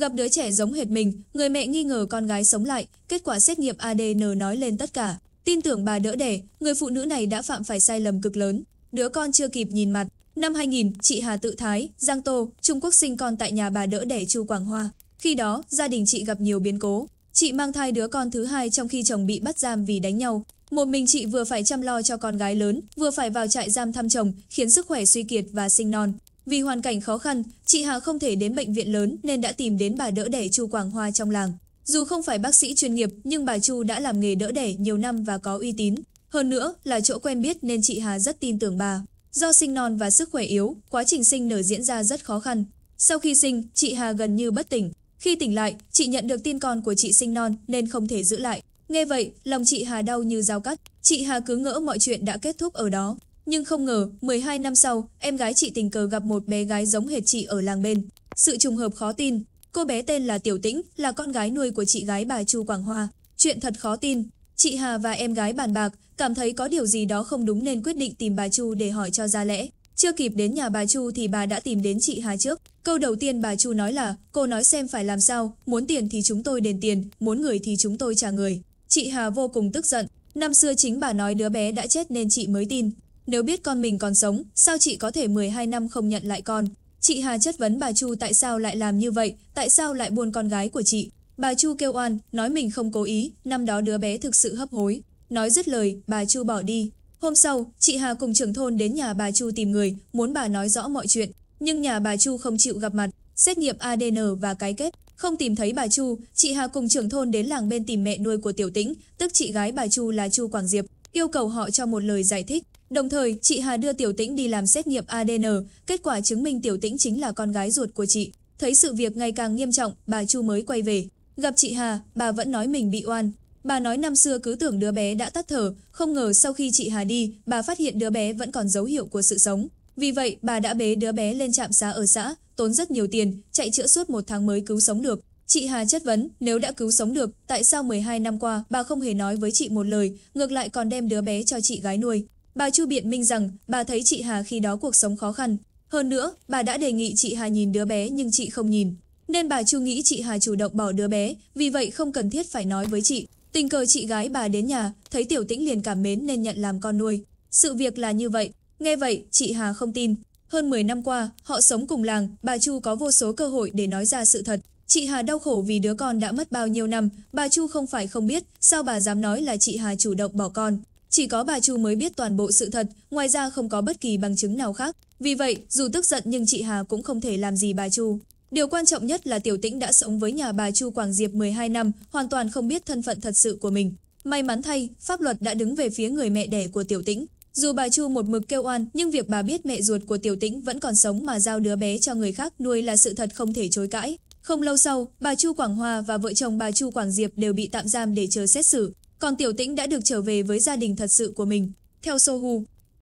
Gặp đứa trẻ giống hệt mình, người mẹ nghi ngờ con gái sống lại, kết quả xét nghiệm ADN nói lên tất cả. Tin tưởng bà đỡ đẻ, người phụ nữ này đã phạm phải sai lầm cực lớn. Đứa con chưa kịp nhìn mặt. Năm 2000, chị Hà Tự Thái, Giang Tô, Trung Quốc sinh con tại nhà bà đỡ đẻ Chu Quảng Hoa. Khi đó, gia đình chị gặp nhiều biến cố. Chị mang thai đứa con thứ hai trong khi chồng bị bắt giam vì đánh nhau. Một mình chị vừa phải chăm lo cho con gái lớn, vừa phải vào trại giam thăm chồng, khiến sức khỏe suy kiệt và sinh non. Vì hoàn cảnh khó khăn, chị Hà không thể đến bệnh viện lớn nên đã tìm đến bà đỡ đẻ Chu Quảng Hoa trong làng. Dù không phải bác sĩ chuyên nghiệp nhưng bà Chu đã làm nghề đỡ đẻ nhiều năm và có uy tín. Hơn nữa là chỗ quen biết nên chị Hà rất tin tưởng bà. Do sinh non và sức khỏe yếu, quá trình sinh nở diễn ra rất khó khăn. Sau khi sinh, chị Hà gần như bất tỉnh. Khi tỉnh lại, chị nhận được tin con của chị sinh non nên không thể giữ lại. Nghe vậy, lòng chị Hà đau như dao cắt. Chị Hà cứ ngỡ mọi chuyện đã kết thúc ở đó. Nhưng không ngờ, 12 năm sau, em gái chị tình cờ gặp một bé gái giống hệt chị ở làng bên. Sự trùng hợp khó tin, cô bé tên là Tiểu Tĩnh, là con gái nuôi của chị gái bà Chu Quảng Hoa. Chuyện thật khó tin, chị Hà và em gái bàn bạc, cảm thấy có điều gì đó không đúng nên quyết định tìm bà Chu để hỏi cho ra lẽ. Chưa kịp đến nhà bà Chu thì bà đã tìm đến chị Hà trước. Câu đầu tiên bà Chu nói là, cô nói xem phải làm sao, muốn tiền thì chúng tôi đền tiền, muốn người thì chúng tôi trả người. Chị Hà vô cùng tức giận, năm xưa chính bà nói đứa bé đã chết nên chị mới tin. Nếu biết con mình còn sống, sao chị có thể 12 năm không nhận lại con? Chị Hà chất vấn bà Chu tại sao lại làm như vậy, tại sao lại buôn con gái của chị. Bà Chu kêu oan, nói mình không cố ý, năm đó đứa bé thực sự hấp hối. Nói dứt lời, bà Chu bỏ đi. Hôm sau, chị Hà cùng trưởng thôn đến nhà bà Chu tìm người, muốn bà nói rõ mọi chuyện. Nhưng nhà bà Chu không chịu gặp mặt, xét nghiệm ADN và cái kết. Không tìm thấy bà Chu, chị Hà cùng trưởng thôn đến làng bên tìm mẹ nuôi của Tiểu Tĩnh, tức chị gái bà Chu là Chu Quảng Diệp, yêu cầu họ cho một lời giải thích. Đồng thời, chị Hà đưa Tiểu Tĩnh đi làm xét nghiệm ADN, kết quả chứng minh Tiểu Tĩnh chính là con gái ruột của chị. Thấy sự việc ngày càng nghiêm trọng, bà Chu mới quay về. Gặp chị Hà, bà vẫn nói mình bị oan. Bà nói năm xưa cứ tưởng đứa bé đã tắt thở, không ngờ sau khi chị Hà đi, bà phát hiện đứa bé vẫn còn dấu hiệu của sự sống. Vì vậy, bà đã bế đứa bé lên trạm xá ở xã, tốn rất nhiều tiền, chạy chữa suốt một tháng mới cứu sống được. Chị Hà chất vấn, nếu đã cứu sống được, tại sao 12 năm qua bà không hề nói với chị một lời, ngược lại còn đem đứa bé cho chị gái nuôi. Bà Chu biện minh rằng bà thấy chị Hà khi đó cuộc sống khó khăn. Hơn nữa, bà đã đề nghị chị Hà nhìn đứa bé nhưng chị không nhìn. Nên bà Chu nghĩ chị Hà chủ động bỏ đứa bé, vì vậy không cần thiết phải nói với chị. Tình cờ chị gái bà đến nhà, thấy Tiểu Tĩnh liền cảm mến nên nhận làm con nuôi. Sự việc là như vậy. Nghe vậy, chị Hà không tin. Hơn 10 năm qua, họ sống cùng làng, bà Chu có vô số cơ hội để nói ra sự thật. Chị Hà đau khổ vì đứa con đã mất bao nhiêu năm, bà Chu không phải không biết, sao bà dám nói là chị Hà chủ động bỏ con. Chỉ có bà Chu mới biết toàn bộ sự thật, ngoài ra không có bất kỳ bằng chứng nào khác. Vì vậy, dù tức giận nhưng chị Hà cũng không thể làm gì bà Chu. Điều quan trọng nhất là Tiểu Tĩnh đã sống với nhà bà Chu Quảng Diệp 12 năm, hoàn toàn không biết thân phận thật sự của mình. May mắn thay, pháp luật đã đứng về phía người mẹ đẻ của Tiểu Tĩnh. Dù bà Chu một mực kêu oan, nhưng việc bà biết mẹ ruột của Tiểu Tĩnh vẫn còn sống mà giao đứa bé cho người khác nuôi là sự thật không thể chối cãi. Không lâu sau, bà Chu Quảng Hoa và vợ chồng bà Chu Quảng Diệp đều bị tạm giam để chờ xét xử. Còn Tiểu Tĩnh đã được trở về với gia đình thật sự của mình. Theo Sohu,